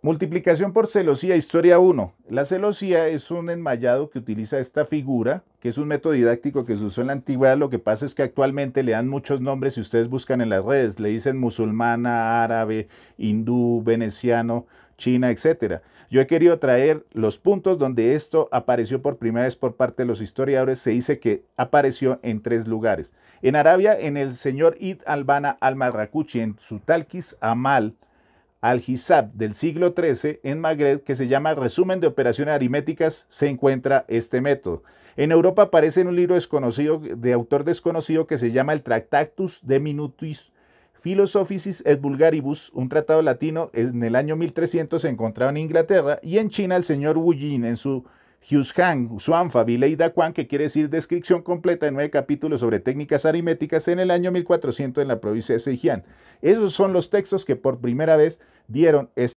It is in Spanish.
Multiplicación por celosía, historia 1. La celosía es un enmayado que utiliza esta figura, que es un método didáctico que se usó en la antigüedad. Lo que pasa es que actualmente le dan muchos nombres si ustedes buscan en las redes. Le dicen musulmana, árabe, hindú, veneciano, china, etc. Yo he querido traer los puntos donde esto apareció por primera vez por parte de los historiadores. Se dice que apareció en tres lugares. En Arabia, en el señor Id Albana al-Marracuchi, en su Talquis Amal, al Hisab del siglo XIII en Magreb, que se llama Resumen de Operaciones Aritméticas, se encuentra este método. En Europa aparece en un libro desconocido, de autor desconocido que se llama El Tractatus de Minutis Philosophicis et Vulgaribus, un tratado latino en el año 1300 se encontraba en Inglaterra y en China el señor Wu Jin en su Hyushang, Suanfa, Vileida Quan, que quiere decir descripción completa de nueve capítulos sobre técnicas aritméticas en el año 1400 en la provincia de Zhejiang. Esos son los textos que por primera vez dieron este